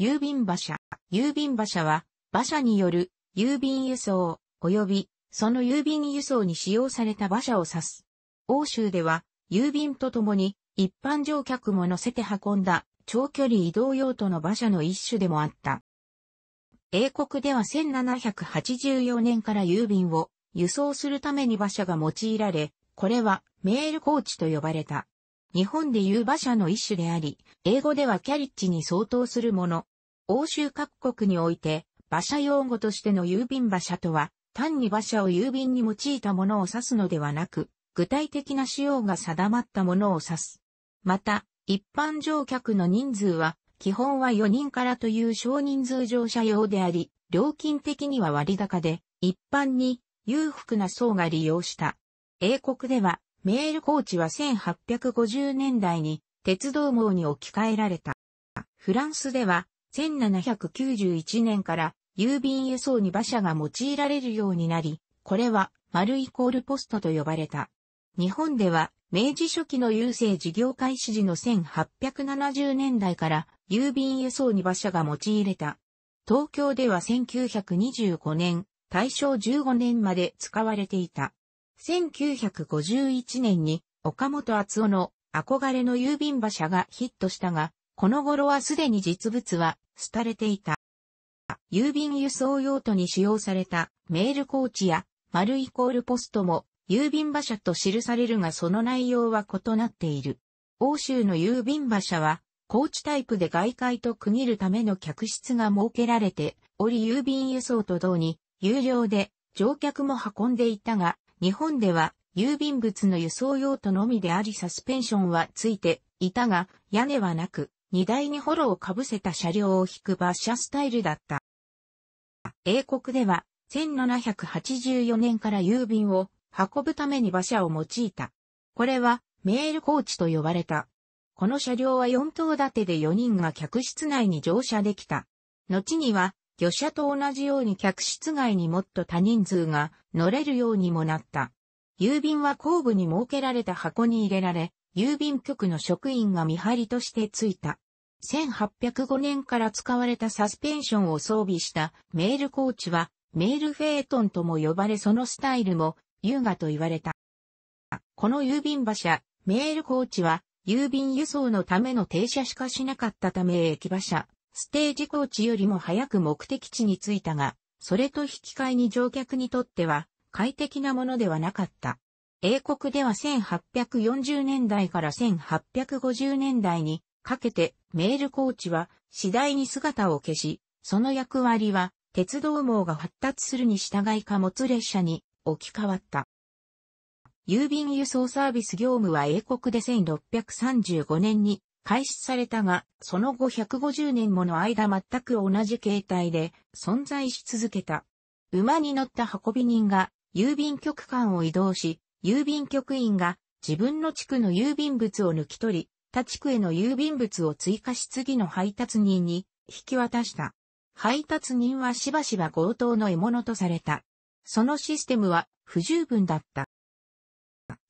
郵便馬車。郵便馬車は、馬車による郵便輸送、及びその郵便輸送に使用された馬車を指す。欧州では、郵便とともに一般乗客も乗せて運んだ長距離移動用途の馬車の一種でもあった。英国では1784年から郵便を輸送するために馬車が用いられ、これはメールコーチと呼ばれた。日本でいう馬車の一種であり、英語ではキャリッジに相当するもの。欧州各国において、馬車用語としての郵便馬車とは、単に馬車を郵便に用いたものを指すのではなく、具体的な仕様が定まったものを指す。また、一般乗客の人数は、基本は4人からという少人数乗車用であり、料金的には割高で、一般に裕福な層が利用した。英国では、メールコーチは1850年代に鉄道網に置き換えられた。フランスでは1791年から郵便輸送に馬車が用いられるようになり、これは丸イコールポストと呼ばれた。日本では明治初期の郵政事業開始時の1870年代から郵便輸送に馬車が用いれた。東京では1925年、大正15年まで使われていた。1951年に岡本厚夫の憧れの郵便馬車がヒットしたが、この頃はすでに実物は廃れていた。郵便輸送用途に使用されたメールコーチや丸イコールポストも郵便馬車と記されるがその内容は異なっている。欧州の郵便馬車はコーチタイプで外界と区切るための客室が設けられており郵便輸送と同に有料で乗客も運んでいたが、日本では郵便物の輸送用途のみでありサスペンションはついていたが、屋根はなく、荷台にホロをかぶせた車両を引く馬車スタイルだった。英国では、1784年から郵便を運ぶために馬車を用いた。これは、メールコーチと呼ばれた。この車両は4頭立てで4人が客室内に乗車できた。後には、魚車と同じように客室外にもっと多人数が乗れるようにもなった。郵便は後部に設けられた箱に入れられ、郵便局の職員が見張りとしてついた。1805年から使われたサスペンションを装備したメールコーチはメールフェートンとも呼ばれそのスタイルも優雅と言われた。この郵便馬車、メールコーチは郵便輸送のための停車しかしなかったため駅馬車ステージコーチよりも早く目的地に着いたが、それと引き換えに乗客にとっては快適なものではなかった。英国では1840年代から1850年代にかけてメールコーチは次第に姿を消し、その役割は鉄道網が発達するに従い貨物列車に置き換わった。郵便輸送サービス業務は英国で1635年に開始されたが、その後150年もの間全く同じ形態で存在し続けた。馬に乗った運び人が郵便局間を移動し、郵便局員が自分の地区の郵便物を抜き取り、他地区への郵便物を追加し次の配達人に引き渡した。配達人はしばしば強盗の獲物とされた。そのシステムは不十分だった。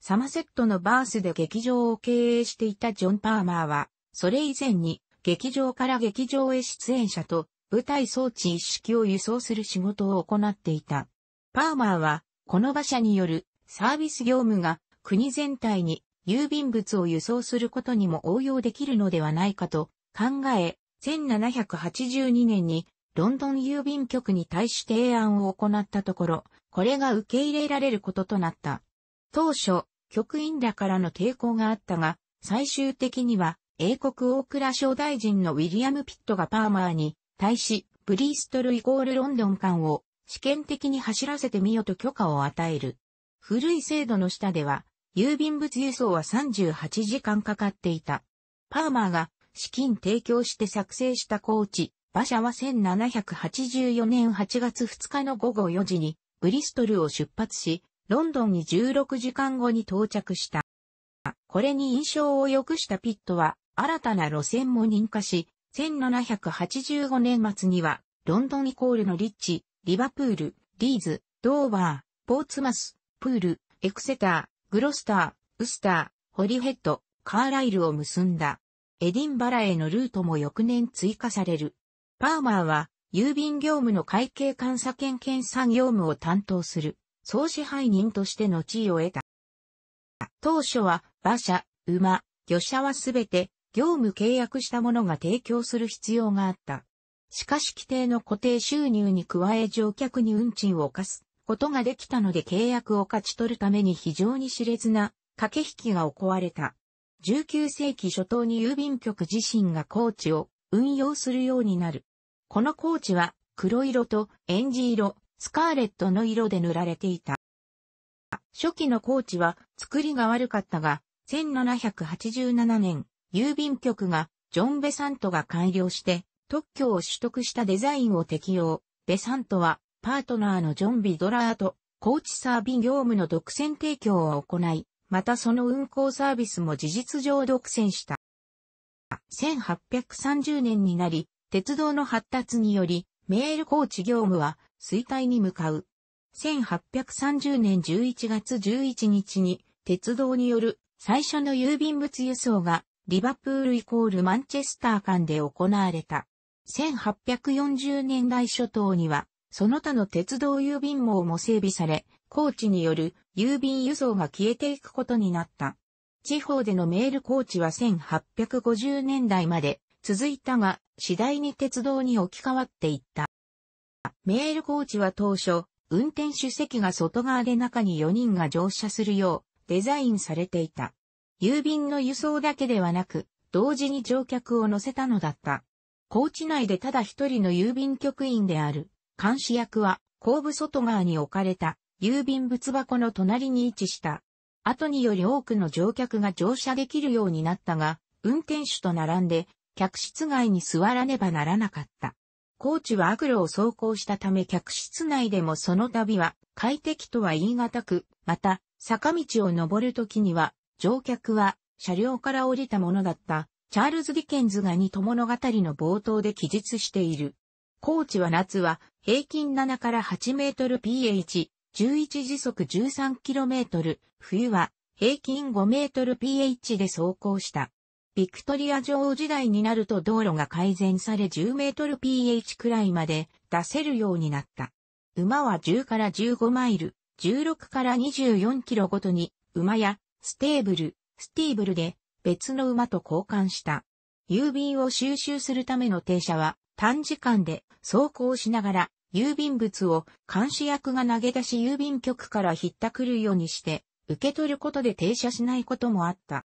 サマセットのバースで劇場を経営していたジョン・パーマーは、それ以前に劇場から劇場へ出演者と舞台装置一式を輸送する仕事を行っていた。パーマーは、この馬車によるサービス業務が国全体に郵便物を輸送することにも応用できるのではないかと考え、1782年にロンドン郵便局に対し提案を行ったところ、これが受け入れられることとなった。当初、局員らからの抵抗があったが、最終的には、英国大蔵省大臣のウィリアム・ピットがパーマーに、対し、ブリーストルイコールロンドン間を、試験的に走らせてみよと許可を与える。古い制度の下では、郵便物輸送は38時間かかっていた。パーマーが資金提供して作成したコーチ、馬車は1784年8月2日の午後4時にブリストルを出発し、ロンドンに16時間後に到着した。これに印象を良くしたピットは、新たな路線も認可し、1785年末には、ロンドンイコールのリッチ、リバプール、リーズ、ドーバー、ポーツマス、プール、エクセター、グロスター、ウスター、ホリヘッド、カーライルを結んだ。エディンバラへのルートも翌年追加される。パーマーは、郵便業務の会計監査権検査業務を担当する。総支配人としての地位を得た。当初は、馬車、馬、魚車はすべて、業務契約した者が提供する必要があった。しかし規定の固定収入に加え乗客に運賃を課すことができたので契約を勝ち取るために非常に熾烈な駆け引きが行われた。19世紀初頭に郵便局自身がコーチを運用するようになる。このコーチは黒色とエンジ色、スカーレットの色で塗られていた。初期のコーチは作りが悪かったが、1787年、郵便局がジョン・ベサントが改良して特許を取得したデザインを適用。ベサントはパートナーのジョン・ビドラーとーチサービ業務の独占提供を行い、またその運行サービスも事実上独占した。1830年になり、鉄道の発達により、メールコーチ業務は衰退に向かう。1830年11月11日に鉄道による最初の郵便物輸送がリバプールイコールマンチェスター間で行われた。1840年代初頭にはその他の鉄道郵便網も整備され、高知による郵便輸送が消えていくことになった。地方でのメール高知は1850年代まで続いたが、次第に鉄道に置き換わっていった。メールコーチは当初、運転手席が外側で中に4人が乗車するようデザインされていた。郵便の輸送だけではなく、同時に乗客を乗せたのだった。コーチ内でただ一人の郵便局員である、監視役は、後部外側に置かれた、郵便物箱の隣に位置した。後により多くの乗客が乗車できるようになったが、運転手と並んで、客室外に座らねばならなかった。高知は悪路を走行したため客室内でもその度は快適とは言い難く、また、坂道を登るときには、乗客は車両から降りたものだった、チャールズ・ディケンズが二と物語の冒頭で記述している。高知は夏は平均7から8メートル pH、11時速1 3トル、冬は平均5メートル pH で走行した。ビクトリア女王時代になると道路が改善され10メートル ph くらいまで出せるようになった。馬は10から15マイル、16から24キロごとに、馬や、ステーブル、スティーブルで、別の馬と交換した。郵便を収集するための停車は、短時間で走行しながら、郵便物を監視役が投げ出し郵便局からひったくるようにして、受け取ることで停車しないこともあった。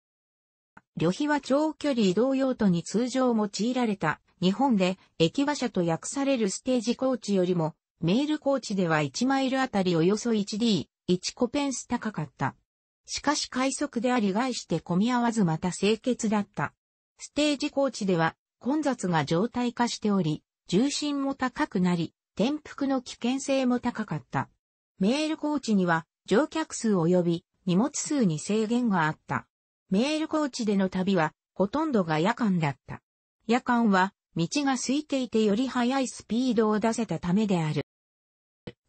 旅費は長距離移動用途に通常用いられた、日本で駅馬車と訳されるステージコーチよりも、メールコーチでは1マイルあたりおよそ 1D、1コペンス高かった。しかし快速であり外して混み合わずまた清潔だった。ステージコーチでは混雑が常態化しており、重心も高くなり、転覆の危険性も高かった。メールコーチには乗客数及び荷物数に制限があった。メールコーチでの旅は、ほとんどが夜間だった。夜間は、道が空いていてより速いスピードを出せたためである。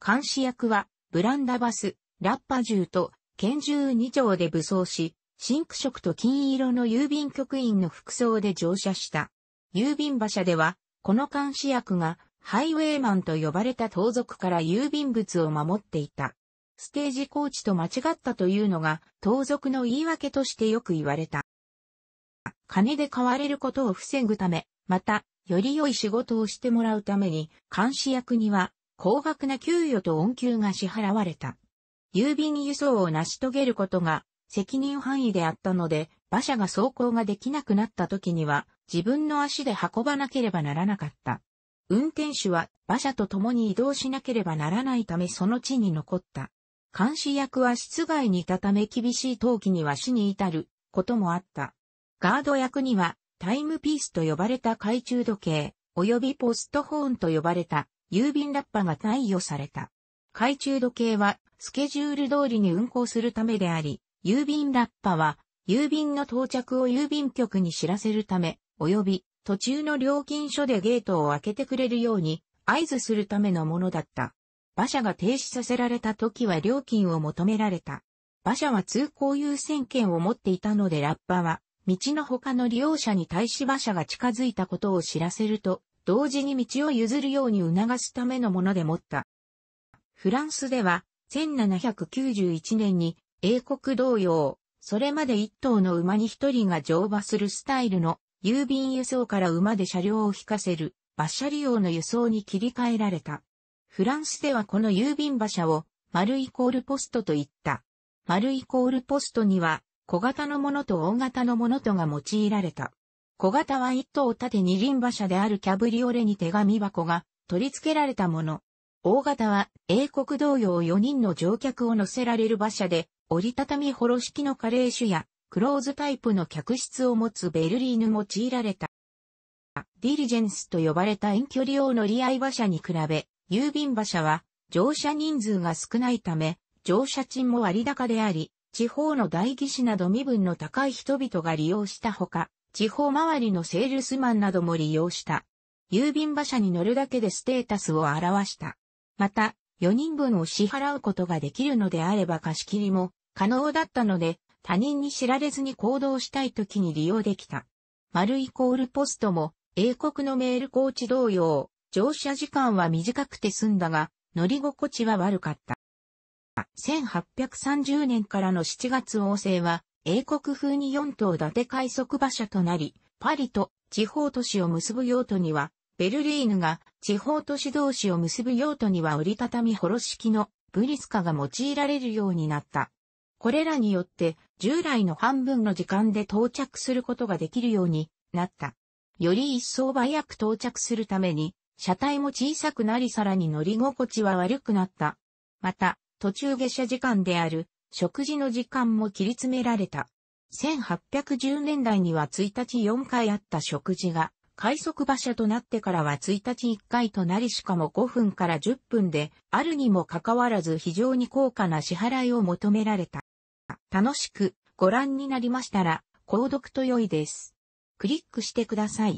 監視役は、ブランダバス、ラッパ銃と、拳銃2丁で武装し、シンク色と金色の郵便局員の服装で乗車した。郵便馬車では、この監視役が、ハイウェイマンと呼ばれた盗賊から郵便物を守っていた。ステージコーチと間違ったというのが、盗賊の言い訳としてよく言われた。金で買われることを防ぐため、また、より良い仕事をしてもらうために、監視役には、高額な給与と恩給が支払われた。郵便輸送を成し遂げることが、責任範囲であったので、馬車が走行ができなくなった時には、自分の足で運ばなければならなかった。運転手は馬車と共に移動しなければならないためその地に残った。監視役は室外にいたため厳しい陶器には死に至ることもあった。ガード役にはタイムピースと呼ばれた懐中時計、及びポストホーンと呼ばれた郵便ラッパが貸与された。懐中時計はスケジュール通りに運行するためであり、郵便ラッパは郵便の到着を郵便局に知らせるため、及び途中の料金所でゲートを開けてくれるように合図するためのものだった。馬車が停止させられた時は料金を求められた。馬車は通行優先権を持っていたのでラッパは、道の他の利用者に対し馬車が近づいたことを知らせると、同時に道を譲るように促すためのもので持った。フランスでは、1791年に、英国同様、それまで一頭の馬に一人が乗馬するスタイルの郵便輸送から馬で車両を引かせる馬車利用の輸送に切り替えられた。フランスではこの郵便馬車を、丸イコールポストと言った。丸イコールポストには、小型のものと大型のものとが用いられた。小型は一頭縦二輪馬車であるキャブリオレに手紙箱が取り付けられたもの。大型は英国同様4人の乗客を乗せられる馬車で、折りたたみほろ式のカレー酒や、クローズタイプの客室を持つベルリーヌ用いられた。ディリジェンスと呼ばれた遠距離用の利合馬車に比べ、郵便馬車は乗車人数が少ないため、乗車賃も割高であり、地方の大技士など身分の高い人々が利用したほか、地方周りのセールスマンなども利用した。郵便馬車に乗るだけでステータスを表した。また、4人分を支払うことができるのであれば貸し切りも可能だったので、他人に知られずに行動したい時に利用できた。丸イコールポストも、英国のメールコーチ同様、乗車時間は短くて済んだが、乗り心地は悪かった。1830年からの7月王政は、英国風に4頭立て快速馬車となり、パリと地方都市を結ぶ用途には、ベルリーヌが地方都市同士を結ぶ用途には折りたたみホロ式のブリスカが用いられるようになった。これらによって従来の半分の時間で到着することができるようになった。より一層早く到着するために車体も小さくなりさらに乗り心地は悪くなった。また、途中下車時間である食事の時間も切り詰められた。1810年代には1日4回あった食事が、快速馬車となってからは1日1回となりしかも5分から10分で、あるにもかかわらず非常に高価な支払いを求められた。楽しくご覧になりましたら、購読と良いです。クリックしてください。